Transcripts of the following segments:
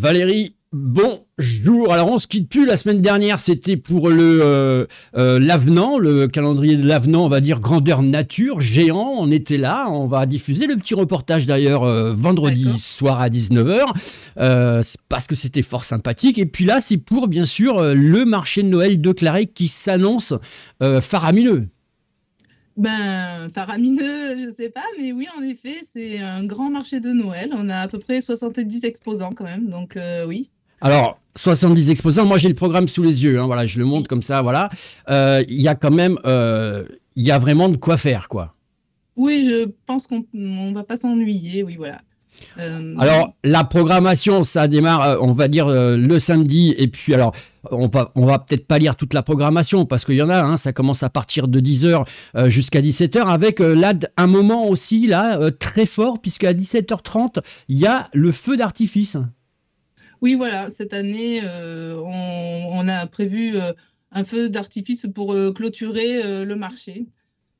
Valérie, bonjour. Alors on se quitte plus. La semaine dernière, c'était pour le euh, euh, l'avenant, le calendrier de l'avenant, on va dire grandeur nature, géant. On était là. On va diffuser le petit reportage d'ailleurs euh, vendredi soir à 19h parce que c'était fort sympathique. Et puis là, c'est pour bien sûr le marché de Noël de Claret qui s'annonce faramineux. Ben, faramineux, je sais pas, mais oui, en effet, c'est un grand marché de Noël. On a à peu près 70 exposants quand même, donc euh, oui. Alors, 70 exposants, moi j'ai le programme sous les yeux, hein, voilà, je le montre comme ça, voilà. Euh, il y a quand même, euh, il y a vraiment de quoi faire, quoi. Oui, je pense qu'on ne va pas s'ennuyer, oui, voilà. Euh, alors, la programmation, ça démarre, euh, on va dire, euh, le samedi. Et puis, alors, on va, va peut-être pas lire toute la programmation parce qu'il y en a, hein, ça commence à partir de 10h jusqu'à 17h avec là un moment aussi là très fort puisque à 17h30 il y a le feu d'artifice. Oui voilà, cette année on, a prévu un feu d'artifice pour clôturer le marché.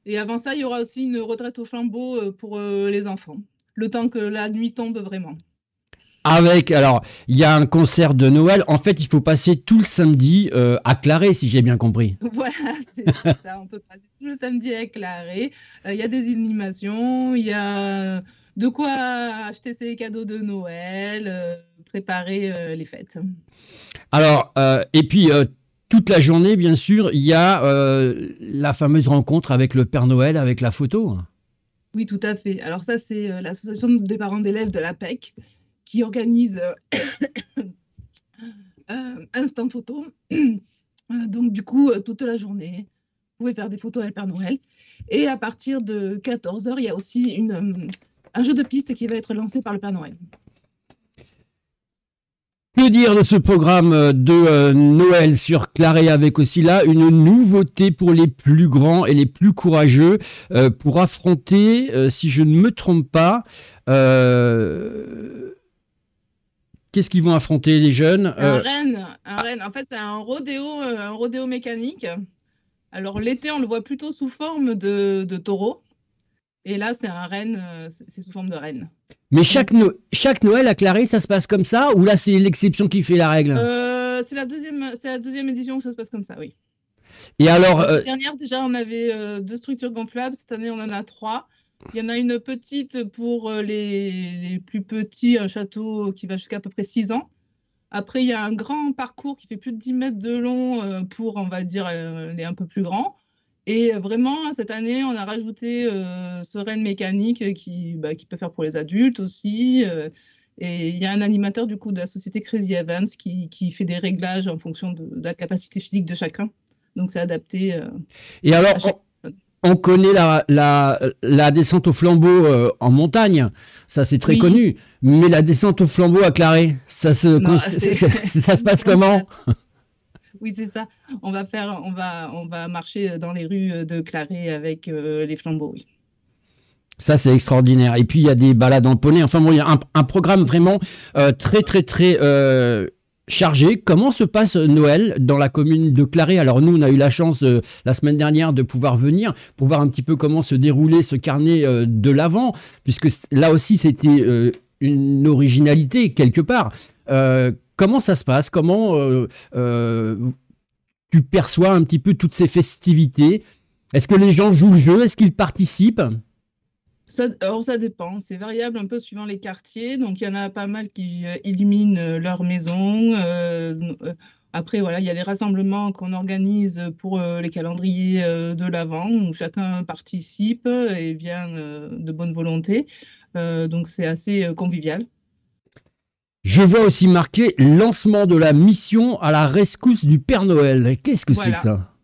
Et avant ça, il y aura aussi une retraite au flambeau pour les enfants le temps que la nuit tombe vraiment. Avec, alors, il y a un concert de Noël. En fait, il faut passer tout le samedi euh, à Claré, si j'ai bien compris. Voilà, c'est ça. On peut passer tout le samedi à Claré. Euh, il y a des animations, il y a de quoi acheter ses cadeaux de Noël, euh, préparer les fêtes. Alors, et puis, toute la journée, bien sûr, il y a la fameuse rencontre avec le Père Noël, avec la photo. Oui, tout à fait. Alors ça, c'est euh, l'association des parents d'élèves de la PEC qui organise euh, euh, Instant un photo. Donc du coup, toute la journée, vous pouvez faire des photos avec le Père Noël. Et à partir de 14h, il y a aussi un jeu de piste qui va être lancé par le Père Noël. Que dire de ce programme de euh, Noël sur Claré avec aussi là une nouveauté pour les plus grands et les plus courageux euh, pour affronter, euh, si je ne me trompe pas, qu'est-ce qu'ils vont affronter les jeunes Un renne, un renne. En fait, c'est un rodéo, un rodéo mécanique. Alors l'été, on le voit plutôt sous forme de taureau. Et là, c'est un euh, c'est sous forme de renne. Mais chaque, chaque Noël à Claré, ça se passe comme ça Ou là, c'est l'exception qui fait la règle euh, C'est la, deuxième, la deuxième édition où ça se passe comme ça, oui. Et alors. Euh, dernière, déjà, on avait deux structures gonflables. Cette année, on en a trois. Il y en a une petite pour les, les plus petits, un château qui va jusqu'à à peu près 6 ans. Après, il y a un grand parcours qui fait plus de 10 mètres de long pour, on va dire, les un peu plus grands. Et euh, vraiment, cette année, on a rajouté euh, Sereine Mécanique euh, qui, bah, qui, peut faire pour les adultes aussi. Euh. et il y a un animateur du coup de la société Crazy Events qui, qui fait des réglages en fonction de, la capacité physique de chacun. Donc c'est adapté. et alors, on, connaît la, la, descente au flambeau en montagne, ça c'est très connu. Mais la descente au flambeau à Claré, ça se, ça se passe comment Oui, c'est ça. On va, faire, on, va, on va marcher euh, dans les rues euh, de Claré avec euh, les flambeaux, Ça, c'est extraordinaire. Et puis, il y a des balades en poney. Enfin, bon, il y a un, programme vraiment très, très, très chargé. Comment se passe Noël dans la commune de Claré Alors, nous, on a eu la chance la semaine dernière de pouvoir venir pour voir un petit peu comment se déroulait ce carnet de l'avant, puisque là aussi, c'était une originalité quelque part. Comment ça se passe Comment euh, euh, tu perçois un petit peu toutes ces festivités Est-ce que les gens jouent le jeu Est-ce qu'ils participent or alors ça dépend, c'est variable un peu suivant les quartiers. Donc il y en a pas mal qui euh, illuminent leur maison. après, voilà, il y a les rassemblements qu'on organise pour les calendriers de l'Avent, où chacun participe et vient de bonne volonté. donc c'est assez convivial. Je vois aussi marqué lancement de la mission à la rescousse du Père Noël. Qu'est-ce que c'est que ça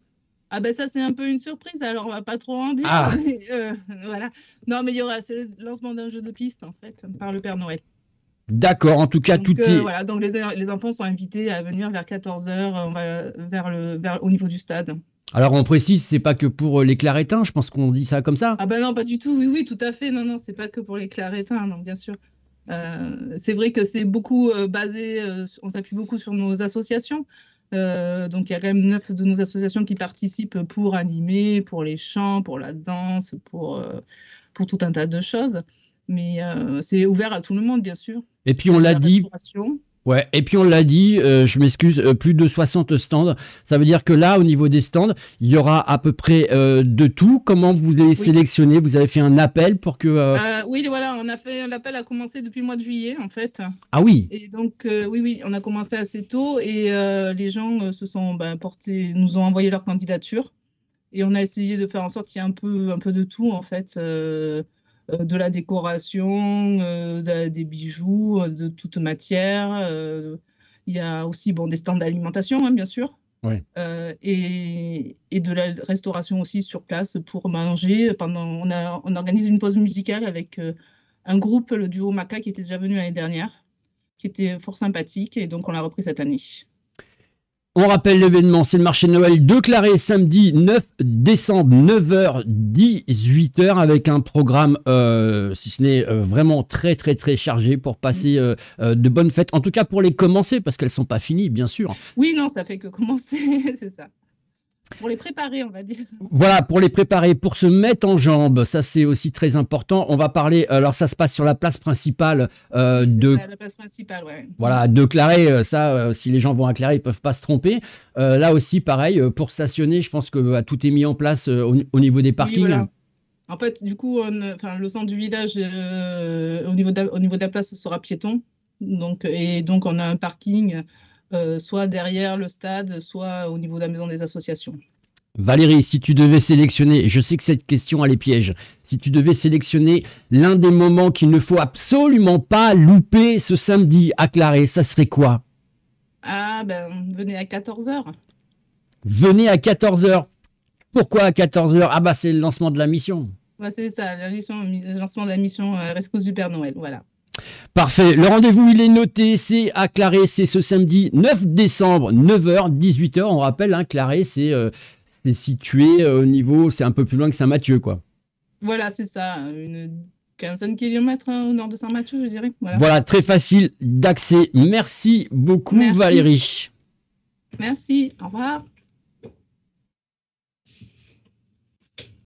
ah ben ça c'est un peu une surprise, alors on va pas trop en dire. Ah. Euh, voilà. Non mais il y aura le lancement d'un jeu de piste en fait par le Père Noël. D'accord, en tout cas, tout euh, est... Voilà, donc les, enfants sont invités à venir vers 14h vers le, au niveau du stade. Alors on précise, c'est pas que pour euh, les claretins, je pense qu'on dit ça comme ça. Ah ben non, pas du tout, oui, oui, tout à fait, non, non, c'est pas que pour les claretins, non, bien sûr. Euh, c'est vrai que c'est beaucoup euh, basé, euh, on s'appuie beaucoup sur nos associations. donc il y a quand même neuf de nos associations qui participent pour animer, pour les chants, pour la danse, pour, pour tout un tas de choses. Mais c'est ouvert à tout le monde, bien sûr. Et puis on l'a dit. Ouais, et puis on l'a dit, euh, je m'excuse, euh, plus de 60 stands. Ça veut dire que là, au niveau des stands, il y aura à peu près euh, de tout. Comment vous les sélectionné sélectionnez Vous avez fait un appel pour que... oui, voilà, on a fait l'appel a commencé depuis le mois de juillet, en fait. Ah oui Et donc, oui, oui, on a commencé assez tôt et les gens se sont bah, portés, nous ont envoyé leur candidature et on a essayé de faire en sorte qu'il y ait un peu, un peu de tout, en fait. Euh, de la décoration, euh, des bijoux, euh, de toute matière. Il y a aussi bon, des stands d'alimentation, hein, bien sûr. et, de la restauration aussi sur place pour manger. Pendant, on, on organise une pause musicale avec un groupe, le duo Maca, qui était déjà venu l'année dernière, qui était fort sympathique, et donc on l'a repris cette année. On rappelle l'événement, c'est le marché de Noël déclaré samedi 9 décembre 9h 18h avec un programme euh, si ce n'est euh, vraiment très très très chargé pour passer euh, de bonnes fêtes en tout cas pour les commencer parce qu'elles sont pas finies bien sûr. Oui, non, ça fait que commencer, c'est ça. Pour les préparer, on va dire. Voilà, pour les préparer, pour se mettre en jambes, ça c'est aussi très important. On va parler, alors ça se passe sur la place principale euh, de... la place principale, ouais. Voilà, de euh, ça, euh, si les gens vont à Claret, ils peuvent pas se tromper. là aussi, pareil, pour stationner, je pense que bah, tout est mis en place au, niveau des parkings. En fait, du coup, le centre du village, au, niveau de, au niveau de la place, sera piéton. Donc, et donc, on a un parking euh, soit derrière le stade, soit au niveau de la maison des associations. Valérie, si tu devais sélectionner, je sais que cette question a les pièges, si tu devais sélectionner l'un des moments qu'il ne faut absolument pas louper ce samedi à Claré, ça serait quoi Ah ben, venez à 14h. Venez à 14h. Pourquoi à 14h Ah bah c'est le lancement de la mission. c'est ça, le, lancement de la mission euh, Rescousse du Père Noël, voilà. Parfait. Le rendez-vous, il est noté, c'est à Claret, c'est ce samedi 9 décembre, 9h, 18h. On rappelle, hein, Claré, c'est euh, situé euh, au niveau, c'est un peu plus loin que Saint-Mathieu, quoi. Voilà, c'est ça. Une quinzaine de kilomètres hein, au nord de Saint-Mathieu, je dirais. Voilà. très facile d'accès. Merci beaucoup, Valérie. Merci. Au revoir.